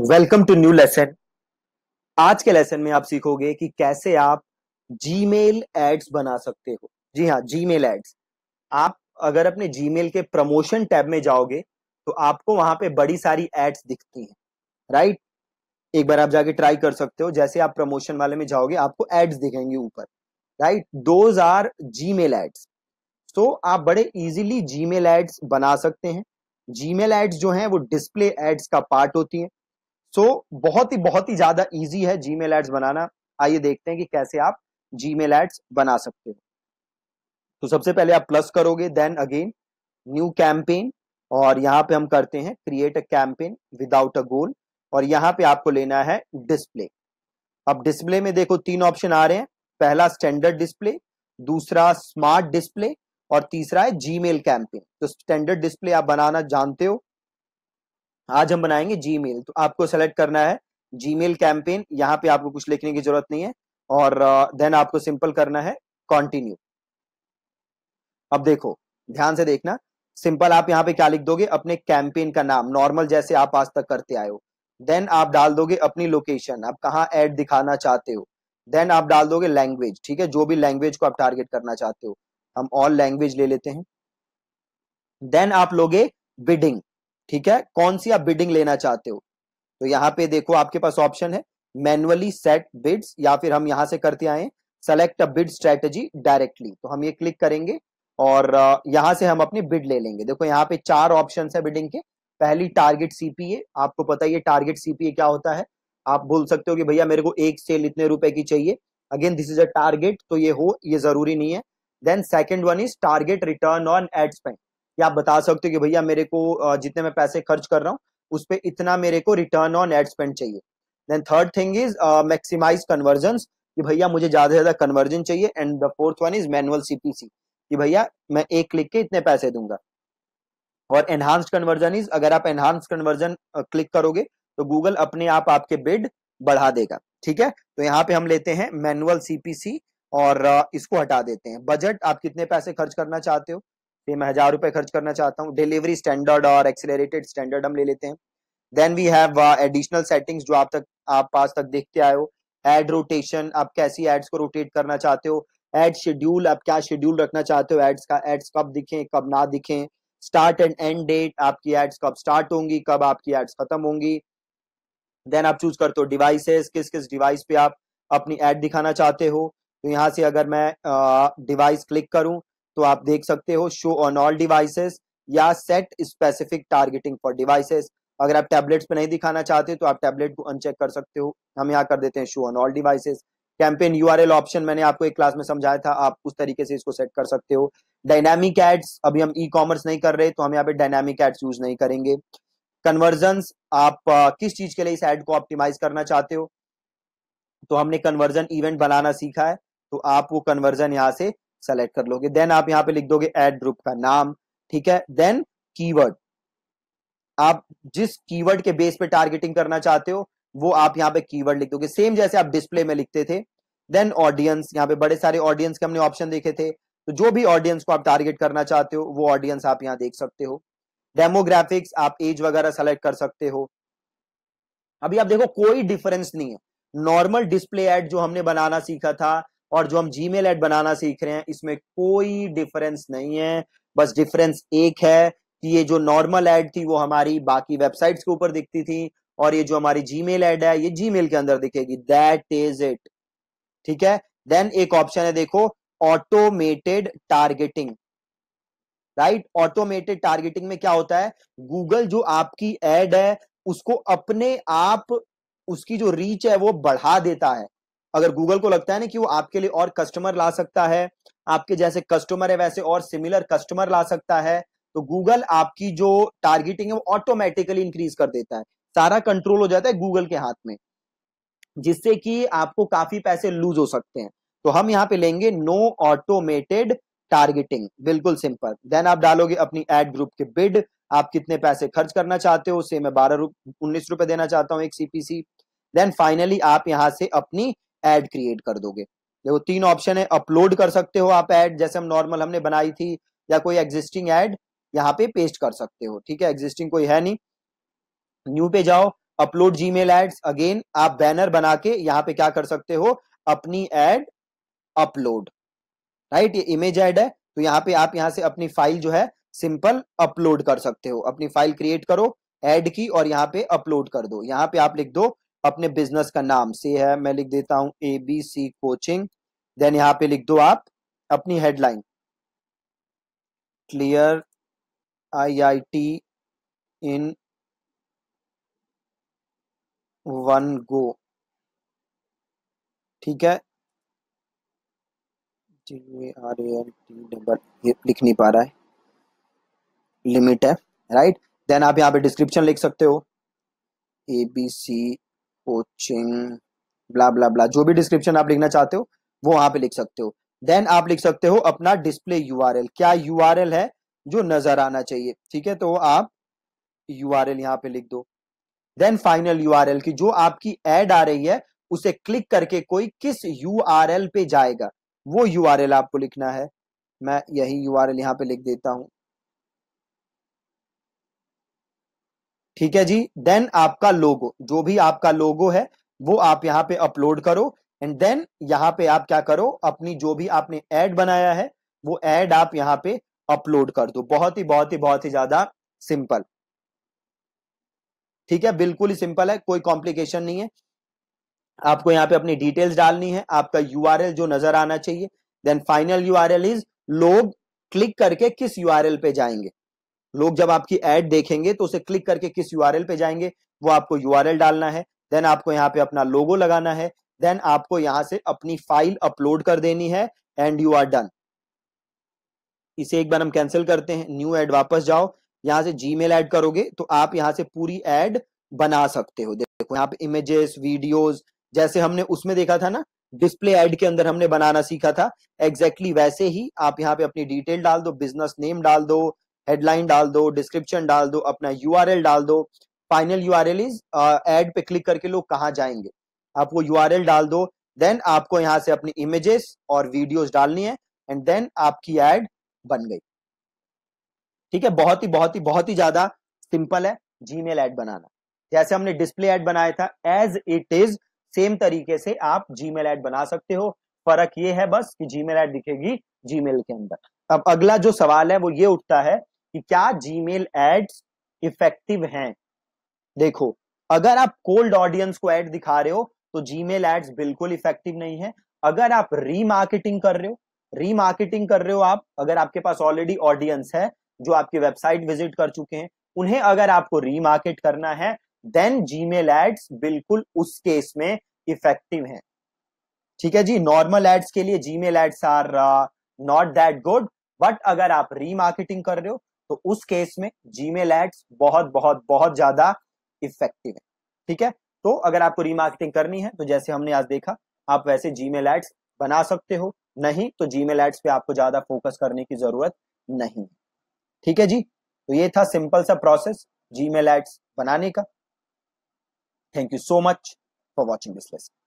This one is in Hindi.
वेलकम टू न्यू लेसन आज के लेसन में आप सीखोगे कि कैसे आप जी मेल एड्स बना सकते हो जी हाँ जी मेल एड्स आप अगर अपने जी मेल के प्रमोशन टैब में जाओगे तो आपको वहां पे बड़ी सारी एड्स दिखती हैं राइट एक बार आप जाके ट्राई कर सकते हो जैसे आप प्रमोशन वाले में जाओगे आपको एड्स दिखेंगे ऊपर right those are Gmail ads तो आप बड़े इजीली मेल एड्स बना सकते हैं जी मेल एड्स जो हैं वो डिस्प्ले एड्स का पार्ट होती हैं सो so, बहुत ही बहुत ही ज्यादा ईजी है जी मेल एड्स बनाना आइए देखते हैं कि कैसे आप जी मेल एड्स बना सकते हो तो सबसे पहले आप प्लस करोगे देन अगेन न्यू कैंपेन और यहाँ पे हम करते हैं create a campaign without a goal और यहाँ पे आपको लेना है डिस्प्ले अब डिस्प्ले में देखो तीन ऑप्शन आ रहे हैं पहला स्टैंडर्ड डिस्प्ले दूसरा स्मार्ट डिस्प्ले और तीसरा है जी मेल कैंपेन तो स्टैंडर्ड डिस्प्ले आप बनाना जानते हो आज हम बनाएंगे जी मेल तो आपको सेलेक्ट करना है जी मेल कैंपेन यहाँ पे आपको कुछ लिखने की जरूरत नहीं है और देन आपको सिंपल करना है कॉन्टिन्यू अब देखो ध्यान से देखना सिंपल आप यहाँ पे क्या लिख दोगे अपने कैंपेन का नाम नॉर्मल जैसे आप आज तक करते आए हो देन आप डाल दोगे अपनी लोकेशन आप कहाँ एड दिखाना चाहते हो देन आप डाल दोगे लैंग्वेज ठीक है जो भी लैंग्वेज को आप टारगेट करना चाहते हो हम ऑल लैंग्वेज ले लेते हैं देन आप लोगे बिडिंग ठीक है कौन सी आप बिडिंग लेना चाहते हो तो यहाँ पे देखो आपके पास ऑप्शन है मैनुअली सेट बिड्स या फिर हम यहाँ से करते आए select a bid strategy directly तो हम ये क्लिक करेंगे और यहाँ से हम अपनी बिड ले लेंगे देखो यहाँ पे चार ऑप्शन है बिडिंग के पहली टारगेट सीपीए आपको पता ही है टारगेट सीपीए क्या होता है आप बोल सकते हो कि भैया मेरे को एक सेल इतने रुपए की चाहिए again this is a target तो ये हो ये जरूरी नहीं है then second one is target return on ad spend या आप बता सकते हो कि भैया मेरे को जितने मैं पैसे खर्च कर रहा हूँ उस पर इतना मेरे को रिटर्न ऑन एड स्पेंड चाहिए then third thing is maximize conversion कि भैया मुझे ज्यादा से ज्यादा कन्वर्जन चाहिए and the fourth one is manual CPC कि भैया मैं एक क्लिक के इतने पैसे दूंगा और एनहांस्ड कन्वर्जन इज अगर आप एनहांस कन्वर्जन क्लिक करोगे तो गूगल अपने आप आपके बिड बढ़ा देगा ठीक है तो यहाँ पे हम लेते हैं मैनुअल सीपीसी और इसको हटा देते हैं बजट आप कितने पैसे खर्च करना चाहते हो पे तो मैं हज़ार रुपए खर्च करना चाहता हूँ डिलीवरी स्टैंडर्ड और एक्सेलरेटेड स्टैंडर्ड हम ले लेते हैं then we have additional settings जो आप तक आप पास तक देखते आए हो एड रोटेशन आप कैसी एड्स को रोटेट करना चाहते हो एड शेड्यूल आप क्या शेड्यूल रखना चाहते हो एड्स का एड्स कब दिखें कब ना दिखें स्टार्ट एंड एंड डेट आपकी एड्स कब स्टार्ट होंगी कब आपकी एड्स खत्म होंगी देन आप चूज करते हो डिवाइसेस किस किस डिवाइस पे आप अपनी एड दिखाना चाहते हो तो यहाँ से अगर मैं डिवाइस uh, क्लिक करूँ तो आप देख सकते हो शो ऑन ऑल डिवाइसेस या set specific targeting for devices अगर आप टैबलेट्स पे नहीं दिखाना चाहते तो आप टैबलेट को अनचेक कर सकते हो हम यहाँ कर देते हैं show on all devices campaign यू ऑप्शन मैंने आपको एक क्लास में समझाया था आप उस तरीके से इसको सेट कर सकते हो डायनामिक एड्स अभी हम ई कॉमर्स नहीं कर रहे तो हम यहाँ पे डायनामिक एड्स यूज नहीं करेंगे कन्वर्जन आप आ, किस चीज के लिए इस एड को ऑप्टिमाइज करना चाहते हो तो हमने कन्वर्जन इवेंट बनाना सीखा है तो आप वो कन्वर्जन यहाँ से सेलेक्ट कर लोगे देन आप यहाँ पे लिख दोगे एड ग्रुप का नाम ठीक है देन कीवर्ड आप जिस कीवर्ड के बेस पे टारगेटिंग करना चाहते हो वो आप यहाँ पे कीवर्ड लिख दोगे सेम जैसे आप डिस्प्ले में लिखते थे देन ऑडियंस यहाँ पे बड़े सारे ऑडियंस के हमने ऑप्शन देखे थे तो जो भी ऑडियंस को आप टारगेट करना चाहते हो वो ऑडियंस आप यहाँ देख सकते हो डेमोग्राफिक्स आप एज वगैरह सेलेक्ट कर सकते हो अभी आप देखो कोई डिफरेंस नहीं है नॉर्मल डिस्प्ले एड जो हमने बनाना सीखा था और जो हम जी मेल एड बनाना सीख रहे हैं इसमें कोई डिफरेंस नहीं है बस डिफरेंस एक है कि ये जो नॉर्मल एड थी वो हमारी बाकी वेबसाइट्स के ऊपर दिखती थी और ये जो हमारी जी मेल एड है ये जी मेल के अंदर दिखेगी दैट इज इट ठीक है देन एक ऑप्शन है देखो automated targeting right automated targeting में क्या होता है गूगल जो आपकी एड है उसको अपने आप उसकी जो रीच है वो बढ़ा देता है अगर गूगल को लगता है ना कि वो आपके लिए और कस्टमर ला सकता है आपके जैसे कस्टमर है वैसे और सिमिलर कस्टमर ला सकता है तो गूगल आपकी जो टारगेटिंग है वो ऑटोमेटिकली इंक्रीज कर देता है सारा कंट्रोल हो जाता है गूगल के हाथ में जिससे कि आपको काफी पैसे लूज हो सकते हैं तो हम यहाँ पे लेंगे नो ऑटोमेटेड टारगेटिंग बिल्कुल सिंपल देन आप डालोगे अपनी एड ग्रुप के बिड आप कितने पैसे खर्च करना चाहते हो उसे मैं बारह उन्नीस रुपए देना चाहता हूँ एक सीपीसी देन फाइनली आप यहाँ से अपनी एड क्रिएट कर दोगे देखो तीन ऑप्शन है अपलोड कर सकते हो आप एड जैसे हम नॉर्मल हमने बनाई थी या कोई एग्जिस्टिंग एड यहाँ पे पेस्ट कर सकते हो ठीक है एग्जिस्टिंग कोई है नहीं न्यू पे जाओ upload Gmail ads again आप बैनर बना के यहाँ पे क्या कर सकते हो अपनी एड अपलोड राइट ये इमेज एड है तो यहाँ पे आप यहाँ से अपनी फाइल जो है सिंपल अपलोड कर सकते हो अपनी फाइल क्रिएट करो एड की और यहाँ पे अपलोड कर दो यहाँ पे आप लिख दो अपने बिजनेस का नाम से है मैं लिख देता हूं A B C coaching then यहां पे लिख दो आप अपनी headline clear IIT in one go ठीक है आर लिख नहीं पा रहा है लिमिट है राइट देन आप यहाँ पे डिस्क्रिप्शन लिख सकते हो ए बी सी कोचिंग ब्ला ब्ला ब्ला जो भी डिस्क्रिप्शन आप लिखना चाहते हो वो वहां पे लिख सकते हो देन आप लिख सकते हो अपना डिस्प्ले एल क्या एल है जो नजर आना चाहिए ठीक है तो आप यू एल यहाँ पे लिख दो देन फाइनल एल की जो आपकी एड आ रही है उसे क्लिक करके कोई किस एल पे जाएगा वो एल आपको लिखना है मैं यही यू एल यहाँ पे लिख देता हूँ ठीक है जी देन आपका लोगो जो भी आपका लोगो है वो आप यहाँ पे अपलोड करो एंड देन यहाँ पे आप क्या करो अपनी जो भी आपने एड बनाया है वो एड आप यहाँ पे अपलोड कर दो बहुत ही बहुत ही बहुत ही ज्यादा सिंपल ठीक है बिल्कुल ही सिंपल है कोई कॉम्प्लिकेशन नहीं है आपको यहाँ पे अपनी डिटेल्स डालनी है आपका यू जो नजर आना चाहिए देन फाइनल यू इज लोग क्लिक करके किस यू पे जाएंगे लोग जब आपकी एड देखेंगे तो उसे क्लिक करके किस यू पे जाएंगे वो आपको यू डालना है देन आपको यहाँ पे अपना लोगो लगाना है देन आपको यहाँ से अपनी फाइल अपलोड कर देनी है एंड यू आर डन इसे एक बार हम कैंसिल करते हैं न्यू एड वापस जाओ यहाँ से जी मेल करोगे तो आप यहाँ से पूरी एड बना सकते हो देखो यहाँ पे इमेजेस वीडियोस जैसे हमने उसमें देखा था ना डिस्प्ले एड के अंदर हमने बनाना सीखा था एग्जैक्टली exactly वैसे ही आप यहाँ पे अपनी डिटेल डाल दो बिजनेस नेम डाल दो हेडलाइन डाल दो डिस्क्रिप्शन डाल दो अपना यू डाल दो final U R is ad पे क्लिक करके लोग कहाँ जाएंगे आप वो यू डाल दो देन आपको यहाँ से अपनी इमेजेस और वीडियोस डालनी है एंड देन आपकी एड बन गई ठीक है बहुत ही बहुत ही बहुत ही ज्यादा सिंपल है जीमेल ऐड बनाना जैसे हमने डिस्प्ले एड बनाया था एज इट इज सेम तरीके से आप जीमेल ऐड बना सकते हो फर्क ये है बस कि जीमेल एड दिखेगी जीमेल के अंदर अब अगला जो सवाल है वो ये उठता है कि क्या जीमेल एड्स इफेक्टिव हैं देखो अगर आप कोल्ड ऑडियंस को एड दिखा रहे हो तो जीमेल एड्स बिल्कुल इफेक्टिव नहीं है अगर आप रीमार्केटिंग कर रहे हो रीमार्केटिंग कर रहे हो आप अगर आपके पास ऑलरेडी ऑडियंस है जो आपकी वेबसाइट विजिट कर चुके हैं उन्हें अगर आपको रीमार्केट करना है देन जीमेल एड्स बिल्कुल उस केस में इफेक्टिव है ठीक है जी नॉर्मल एड्स के लिए Gmail ads are not that good but अगर आप रीमार्केटिंग कर रहे हो तो उस केस में जीमेल एड्स बहुत बहुत बहुत ज्यादा इफेक्टिव है ठीक है तो अगर आपको रीमार्केटिंग करनी है तो जैसे हमने आज देखा आप वैसे जीमेल एड्स बना सकते हो नहीं तो जीमेल एड्स पे आपको ज्यादा फोकस करने की जरूरत नहीं है ठीक है जी तो ये था सिंपल सा प्रोसेस जीमेल एड्स बनाने का thank you so much for watching this lesson